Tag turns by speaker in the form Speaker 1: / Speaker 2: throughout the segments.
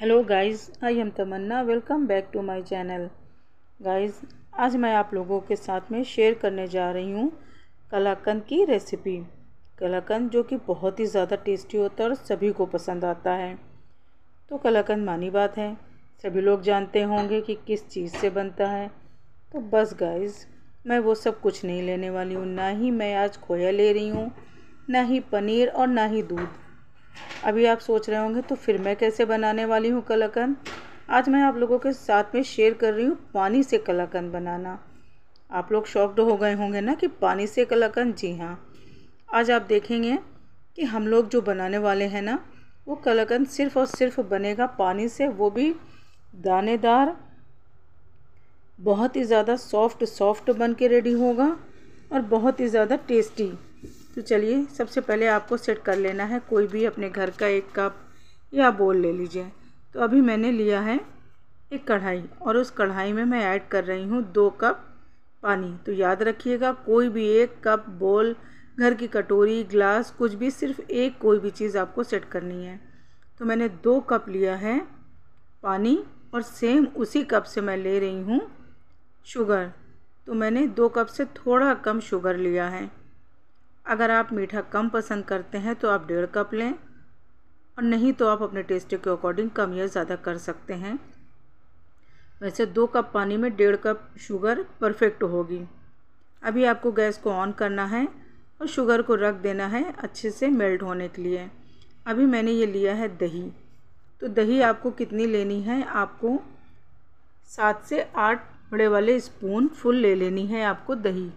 Speaker 1: hello guys I am Tamanna welcome back to my channel guys आज मैं आप लोगों के साथ में शेयर करने जा रही हूँ कलाकंद की रेसिपी कलाकंद जो कि बहुत ही ज़्यादा टेस्टी होता है और सभी को पसंद आता है तो कलाकंद मानी बात है सभी लोग जानते होंगे कि किस चीज़ से बनता है तो बस गाइस मैं वो सब कुछ नहीं लेने वाली हूँ ना ही मैं आज खोया ले रही हूँ ना ही पनीर और ना ही दूध अभी आप सोच रहे होंगे तो फिर मैं कैसे बनाने वाली हूँ कलाकंद आज मैं आप लोगों के साथ में शेयर कर रही हूँ पानी से कलाकंद बनाना आप लोग शॉक्ड हो गए होंगे ना कि पानी से कलाकंद जी हाँ आज आप देखेंगे कि हम लोग जो बनाने वाले हैं ना वो कलाकंद सिर्फ़ और सिर्फ बनेगा पानी से वो भी दानेदार बहुत ही ज़्यादा सॉफ्ट सॉफ्ट बन के रेडी होगा और बहुत ही ज़्यादा टेस्टी तो चलिए सबसे पहले आपको सेट कर लेना है कोई भी अपने घर का एक कप या बोल ले लीजिए तो अभी मैंने लिया है एक कढ़ाई और उस कढ़ाई में मैं ऐड कर रही हूँ दो कप पानी तो याद रखिएगा कोई भी एक कप बोल घर की कटोरी ग्लास कुछ भी सिर्फ एक कोई भी चीज़ आपको सेट करनी है तो मैंने दो कप लिया है पानी और सेम उसी कप से मैं ले रही हूँ शुगर तो मैंने दो कप से थोड़ा कम शुगर लिया है अगर आप मीठा कम पसंद करते हैं तो आप डेढ़ कप लें और नहीं तो आप अपने टेस्ट के अकॉर्डिंग कम या ज़्यादा कर सकते हैं वैसे दो कप पानी में डेढ़ कप शुगर परफेक्ट होगी अभी आपको गैस को ऑन करना है और शुगर को रख देना है अच्छे से मेल्ट होने के लिए अभी मैंने ये लिया है दही तो दही आपको कितनी लेनी है आपको सात से आठ बड़े वाले स्पून फुल ले लेनी है आपको दही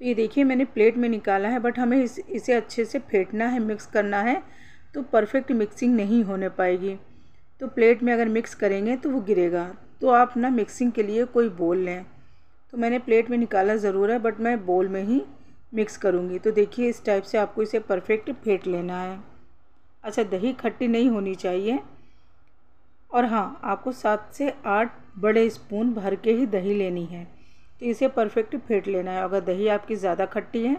Speaker 1: तो ये देखिए मैंने प्लेट में निकाला है बट हमें इस इसे अच्छे से फेंटना है मिक्स करना है तो परफेक्ट मिक्सिंग नहीं होने पाएगी तो प्लेट में अगर मिक्स करेंगे तो वो गिरेगा तो आप ना मिक्सिंग के लिए कोई बोल लें तो मैंने प्लेट में निकाला ज़रूर है बट मैं बोल में ही मिक्स करूँगी तो देखिए इस टाइप से आपको इसे परफेक्ट फेंट लेना है अच्छा दही खट्टी नहीं होनी चाहिए और हाँ आपको सात से आठ बड़े स्पून भर के ही दही लेनी है तो इसे परफेक्ट फेंट लेना है अगर दही आपकी ज़्यादा खट्टी है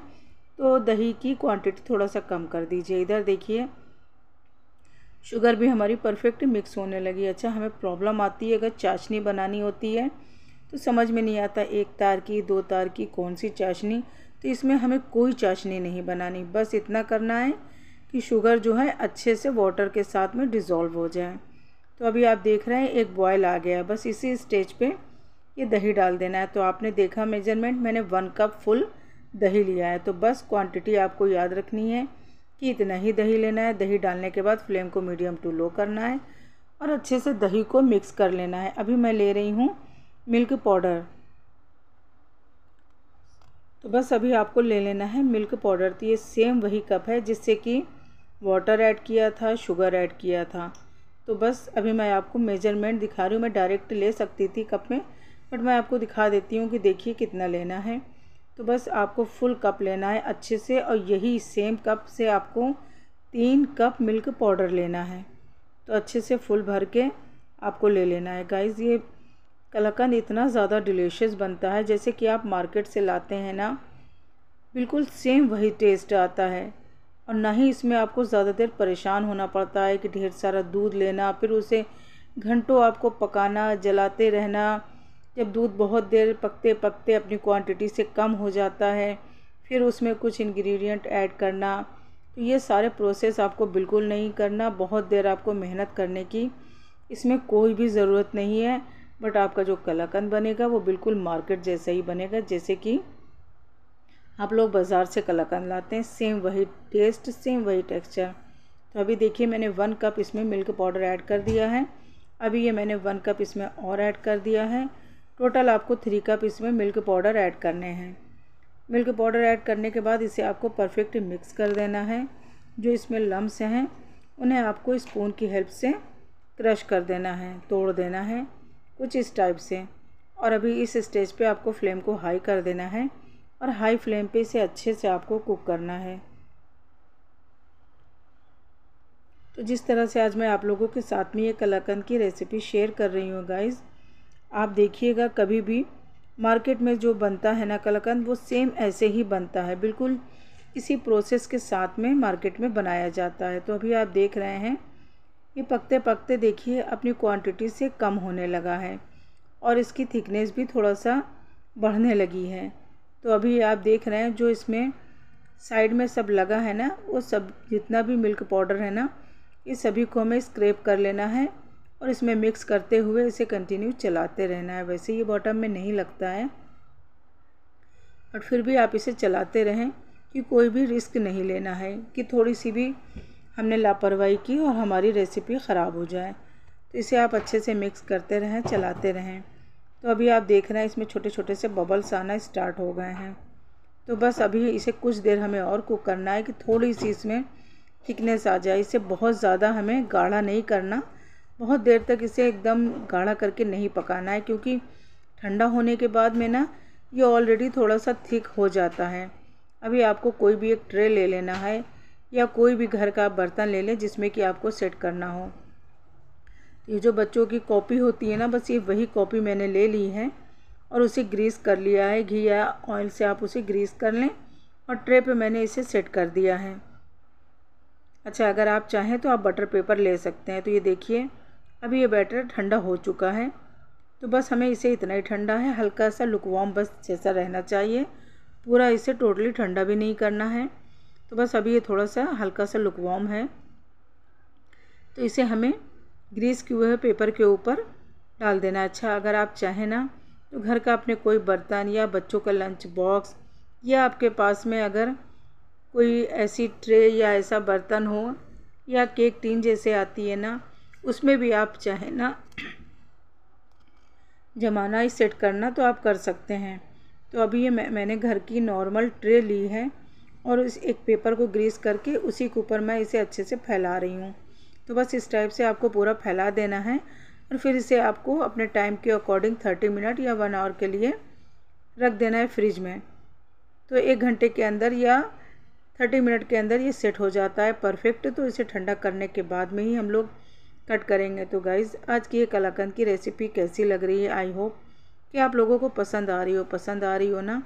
Speaker 1: तो दही की क्वांटिटी थोड़ा सा कम कर दीजिए इधर देखिए शुगर भी हमारी परफेक्ट मिक्स होने लगी अच्छा हमें प्रॉब्लम आती है अगर चाशनी बनानी होती है तो समझ में नहीं आता एक तार की दो तार की कौन सी चाशनी तो इसमें हमें कोई चाशनी नहीं बनानी बस इतना करना है कि शुगर जो है अच्छे से वाटर के साथ में डिज़ोल्व हो जाए तो अभी आप देख रहे हैं एक बॉयल आ गया है बस इसी स्टेज पर ये दही डाल देना है तो आपने देखा मेजरमेंट मैंने वन कप फुल दही लिया है तो बस क्वांटिटी आपको याद रखनी है कि इतना ही दही लेना है दही डालने के बाद फ्लेम को मीडियम टू लो करना है और अच्छे से दही को मिक्स कर लेना है अभी मैं ले रही हूँ मिल्क पाउडर तो बस अभी आपको ले लेना है मिल्क पाउडर तो ये सेम वही कप है जिससे कि वाटर ऐड किया था शुगर ऐड किया था तो बस अभी मैं आपको मेजरमेंट दिखा रही हूँ मैं डायरेक्ट ले सकती थी कप में बट मैं आपको दिखा देती हूँ कि देखिए कितना लेना है तो बस आपको फुल कप लेना है अच्छे से और यही सेम कप से आपको तीन कप मिल्क पाउडर लेना है तो अच्छे से फुल भर के आपको ले लेना है गाइस ये कलाकंद इतना ज़्यादा डिलीशियस बनता है जैसे कि आप मार्केट से लाते हैं ना बिल्कुल सेम वही टेस्ट आता है और ना ही इसमें आपको ज़्यादा देर परेशान होना पड़ता है कि ढेर सारा दूध लेना फिर उसे घंटों आपको पकाना जलाते रहना जब दूध बहुत देर पकते पकते अपनी क्वांटिटी से कम हो जाता है फिर उसमें कुछ इंग्रेडिएंट ऐड करना तो ये सारे प्रोसेस आपको बिल्कुल नहीं करना बहुत देर आपको मेहनत करने की इसमें कोई भी ज़रूरत नहीं है बट आपका जो कलाकंद बनेगा वो बिल्कुल मार्केट जैसा ही बनेगा जैसे कि आप लोग बाज़ार से कलाकंद लाते हैं सेम वही टेस्ट सेम वही टेक्स्चर तो अभी देखिए मैंने वन कप इसमें मिल्क पाउडर ऐड कर दिया है अभी ये मैंने वन कप इसमें और ऐड कर दिया है टोटल आपको थ्री कप इसमें मिल्क पाउडर ऐड करने हैं मिल्क पाउडर ऐड करने के बाद इसे आपको परफेक्ट मिक्स कर देना है जो इसमें लम्स हैं उन्हें आपको स्पून की हेल्प से क्रश कर देना है तोड़ देना है कुछ इस टाइप से और अभी इस स्टेज पे आपको फ्लेम को हाई कर देना है और हाई फ्लेम पे इसे अच्छे से आपको कुक करना है तो जिस तरह से आज मैं आप लोगों के साथ में ये कलाकंद की रेसिपी शेयर कर रही हूँ गाइज़ आप देखिएगा कभी भी मार्केट में जो बनता है ना कलाकंद वो सेम ऐसे ही बनता है बिल्कुल इसी प्रोसेस के साथ में मार्केट में बनाया जाता है तो अभी आप देख रहे हैं ये पकते पकते देखिए अपनी क्वांटिटी से कम होने लगा है और इसकी थिकनेस भी थोड़ा सा बढ़ने लगी है तो अभी आप देख रहे हैं जो इसमें साइड में सब लगा है ना वो सब जितना भी मिल्क पाउडर है ना ये सभी को हमें स्क्रेप कर लेना है और इसमें मिक्स करते हुए इसे कंटिन्यू चलाते रहना है वैसे ये बॉटम में नहीं लगता है बट फिर भी आप इसे चलाते रहें कि कोई भी रिस्क नहीं लेना है कि थोड़ी सी भी हमने लापरवाही की और हमारी रेसिपी ख़राब हो जाए तो इसे आप अच्छे से मिक्स करते रहें चलाते रहें तो अभी आप देख रहे हैं इसमें छोटे छोटे से बबल्स आना स्टार्ट हो गए हैं तो बस अभी इसे कुछ देर हमें और कुक करना है कि थोड़ी सी इसमें थिकनेस आ जाए इसे बहुत ज़्यादा हमें गाढ़ा नहीं करना बहुत देर तक इसे एकदम गाढ़ा करके नहीं पकाना है क्योंकि ठंडा होने के बाद में ना ये ऑलरेडी थोड़ा सा थिक हो जाता है अभी आपको कोई भी एक ट्रे ले लेना है या कोई भी घर का बर्तन ले लें जिसमें कि आपको सेट करना हो ये जो बच्चों की कॉपी होती है ना बस ये वही कॉपी मैंने ले ली है और उसे ग्रीस कर लिया है घी या ऑयल से आप उसे ग्रीस कर लें और ट्रे पे मैंने इसे सेट कर दिया है अच्छा अगर आप चाहें तो आप बटर पेपर ले सकते हैं तो ये देखिए अब ये बैटर ठंडा हो चुका है तो बस हमें इसे इतना ही ठंडा है हल्का सा लुकवाम बस जैसा रहना चाहिए पूरा इसे टोटली ठंडा भी नहीं करना है तो बस अभी ये थोड़ा सा हल्का सा लुकवाम है तो इसे हमें ग्रीस किए हुए पेपर के ऊपर डाल देना अच्छा अगर आप चाहें ना तो घर का अपने कोई बर्तन या बच्चों का लंच बॉक्स या आपके पास में अगर कोई ऐसी ट्रे या ऐसा बर्तन हो या केक टीन जैसे आती है ना उसमें भी आप चाहे ना जमाना ही सेट करना तो आप कर सकते हैं तो अभी ये मैं, मैंने घर की नॉर्मल ट्रे ली है और इस एक पेपर को ग्रीस करके उसी के ऊपर मैं इसे अच्छे से फैला रही हूँ तो बस इस टाइप से आपको पूरा फैला देना है और फिर इसे आपको अपने टाइम के अकॉर्डिंग थर्टी मिनट या वन आवर के लिए रख देना है फ्रिज में तो एक घंटे के अंदर या थर्टी मिनट के अंदर ये सेट हो जाता है परफेक्ट तो इसे ठंडा करने के बाद में ही हम लोग कट करेंगे तो गाइज़ आज की ये कलाकंद की रेसिपी कैसी लग रही है आई होप कि आप लोगों को पसंद आ रही हो पसंद आ रही हो ना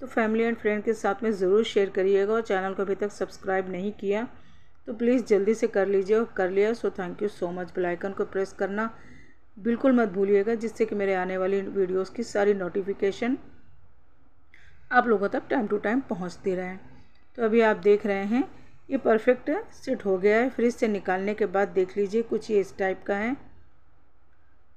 Speaker 1: तो फैमिली एंड फ्रेंड के साथ में ज़रूर शेयर करिएगा और चैनल को अभी तक सब्सक्राइब नहीं किया तो प्लीज़ जल्दी से कर लीजिए और कर लिया so thank you so much bell icon को प्रेस करना बिल्कुल मत भूलिएगा जिससे कि मेरे आने वाली वीडियोस की सारी नोटिफिकेशन आप लोगों तक टाइम टू टाइम पहुंचती रहें तो अभी आप देख रहे हैं ये परफेक्ट सेट हो गया है फ्रिज से निकालने के बाद देख लीजिए कुछ ये इस टाइप का है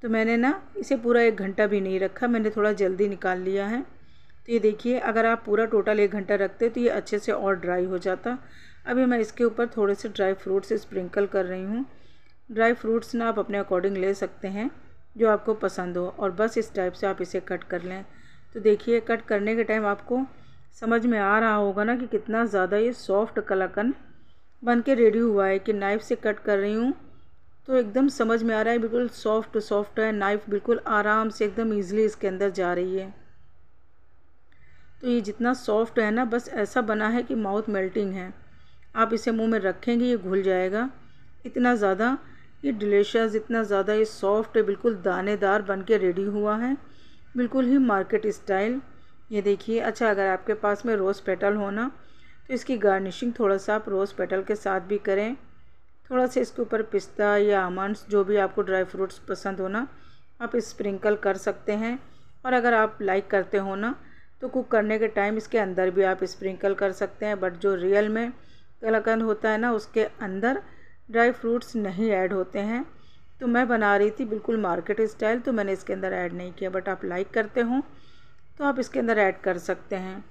Speaker 1: तो मैंने ना इसे पूरा एक घंटा भी नहीं रखा मैंने थोड़ा जल्दी निकाल लिया है तो ये देखिए अगर आप पूरा टोटल एक घंटा रखते तो ये अच्छे से और ड्राई हो जाता अभी मैं इसके ऊपर थोड़े से ड्राई फ्रूट्स स्प्रिंकल कर रही हूँ ड्राई फ्रूट्स ना आप अपने अकॉर्डिंग ले सकते हैं जो आपको पसंद हो और बस इस टाइप से आप इसे कट कर लें तो देखिए कट करने के टाइम आपको समझ में आ रहा होगा ना कि कितना ज़्यादा ये सॉफ्ट कलाकन बन के रेडी हुआ है कि नाइफ़ से कट कर रही हूँ तो एकदम समझ में आ रहा है बिल्कुल सॉफ्ट सॉफ्ट है नाइफ़ बिल्कुल आराम से एकदम ईजिली इसके अंदर जा रही है तो ये जितना सॉफ्ट है ना बस ऐसा बना है कि माउथ मेल्टिंग है आप इसे मुंह में रखेंगे ये घुल जाएगा इतना ज़्यादा ये डिलीशियस इतना ज़्यादा ये सॉफ्ट बिल्कुल दानेदार बन के रेडी हुआ है बिल्कुल ही मार्केट स्टाइल ये देखिए अच्छा अगर आपके पास में रोज़ पेटल हो ना तो इसकी गार्निशिंग थोड़ा सा आप रोज़ पेटल के साथ भी करें थोड़ा सा इसके ऊपर पिस्ता या आमंड्स जो भी आपको ड्राई फ्रूट्स पसंद हो ना आप स्प्रिंकल कर सकते हैं और अगर आप लाइक करते हो ना तो कुक करने के टाइम इसके अंदर भी आप स्प्रिंकल कर सकते हैं बट जो रियल में कलाकंद होता है ना उसके अंदर ड्राई फ्रूट्स नहीं ऐड होते हैं तो मैं बना रही थी बिल्कुल मार्केट स्टाइल तो मैंने इसके अंदर ऐड नहीं किया बट आप लाइक करते हो तो आप इसके अंदर ऐड कर सकते हैं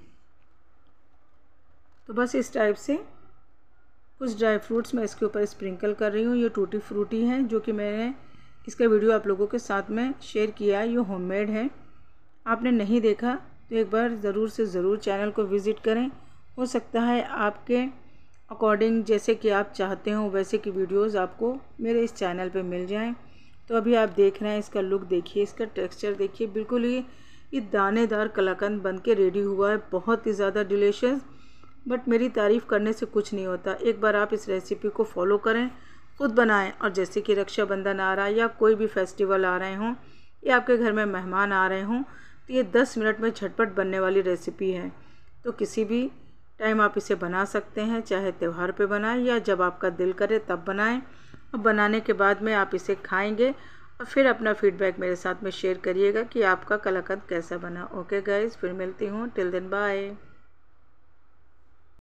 Speaker 1: तो बस इस टाइप से कुछ ड्राई फ्रूट्स मैं इसके ऊपर स्प्रिंकल कर रही हूँ ये टूटी फ्रूटी है जो कि मैंने इसका वीडियो आप लोगों के साथ में शेयर किया है ये होममेड है आपने नहीं देखा तो एक बार ज़रूर से ज़रूर चैनल को विज़िट करें हो सकता है आपके अकॉर्डिंग जैसे कि आप चाहते हो वैसे की वीडियोज़ आपको मेरे इस चैनल पर मिल जाएँ तो अभी आप देख रहे हैं इसका लुक देखिए इसका टेक्स्चर देखिए बिल्कुल ही ये दानेदार कलाकंद बन के रेडी हुआ है बहुत ही ज़्यादा डिलीशियस बट मेरी तारीफ़ करने से कुछ नहीं होता एक बार आप इस रेसिपी को फॉलो करें खुद बनाएं और जैसे कि रक्षाबंधन आ रहा है या कोई भी फेस्टिवल आ रहे हों या आपके घर में मेहमान आ रहे हों तो ये दस मिनट में झटपट बनने वाली रेसिपी है तो किसी भी टाइम आप इसे बना सकते हैं चाहे त्यौहार पे बनाएं या जब आपका दिल करे तब बनाएं और बनाने के बाद में आप इसे खाएंगे और फिर अपना फीडबैक मेरे साथ में शेयर करिएगा कि आपका कलाकंद कैसा बना ओके गाइज फिर मिलती हूँ टिल देन बाय